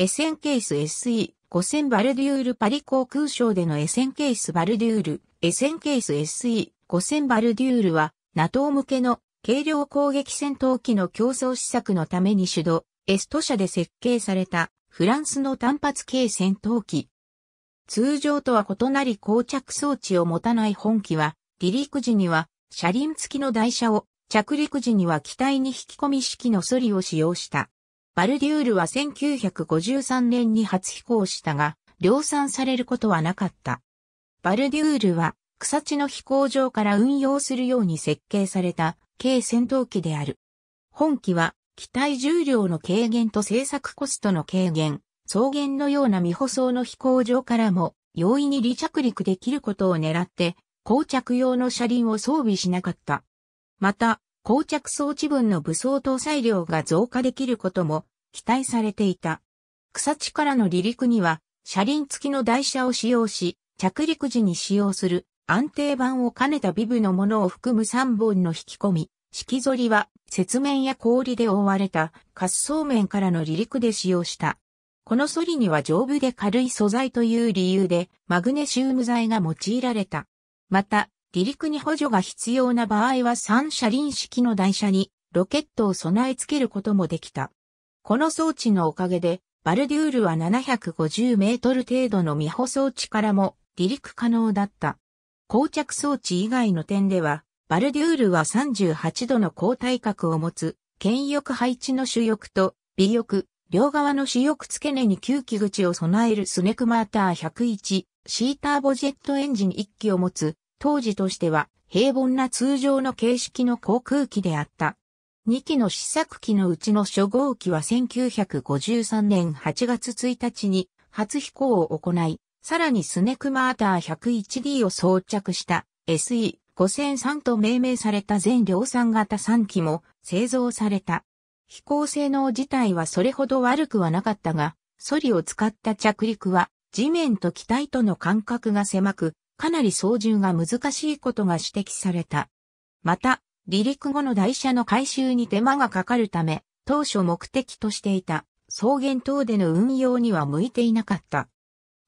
エセンケース SE、5000バルデュールパリ航空省でのエセンケースバルデュール、エセンケース SE、5000バルデュールは、NATO 向けの軽量攻撃戦闘機の競争施策のために主導、エスト社で設計されたフランスの単発系戦闘機。通常とは異なり膠着装置を持たない本機は、離陸時には車輪付きの台車を、着陸時には機体に引き込み式のソリを使用した。バルデュールは1953年に初飛行したが、量産されることはなかった。バルデュールは草地の飛行場から運用するように設計された軽戦闘機である。本機は機体重量の軽減と製作コストの軽減、草原のような未舗装の飛行場からも容易に離着陸できることを狙って、降着用の車輪を装備しなかった。また、膠着装置分の武装搭載量が増加できることも期待されていた。草地からの離陸には、車輪付きの台車を使用し、着陸時に使用する安定板を兼ねたビブのものを含む3本の引き込み、き反りは、雪面や氷で覆われた滑走面からの離陸で使用した。この反りには丈夫で軽い素材という理由で、マグネシウム材が用いられた。また、離陸に補助が必要な場合は三車輪式の台車にロケットを備え付けることもできた。この装置のおかげで、バルデュールは750メートル程度の未捕装置からも離陸可能だった。膠着装置以外の点では、バルデュールは38度の高体角を持つ、剣翼配置の主翼と、尾翼、両側の主翼付け根に吸気口を備えるスネクマーター101、シーターボジェットエンジン1機を持つ、当時としては平凡な通常の形式の航空機であった。2機の試作機のうちの初号機は1953年8月1日に初飛行を行い、さらにスネクマーター 101D を装着した SE5003 と命名された全量産型3機も製造された。飛行性能自体はそれほど悪くはなかったが、ソリを使った着陸は地面と機体との間隔が狭く、かなり操縦が難しいことが指摘された。また、離陸後の台車の回収に手間がかかるため、当初目的としていた草原等での運用には向いていなかった。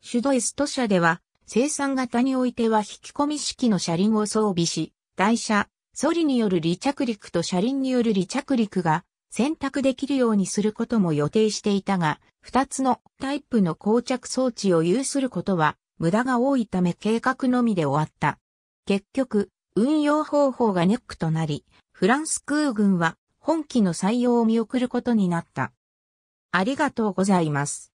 シュドエスト社では、生産型においては引き込み式の車輪を装備し、台車、ソリによる離着陸と車輪による離着陸が選択できるようにすることも予定していたが、二つのタイプの膠着装置を有することは無駄が多いため計画のみで終わった。結局、運用方法がネックとなり、フランス空軍は本機の採用を見送ることになった。ありがとうございます。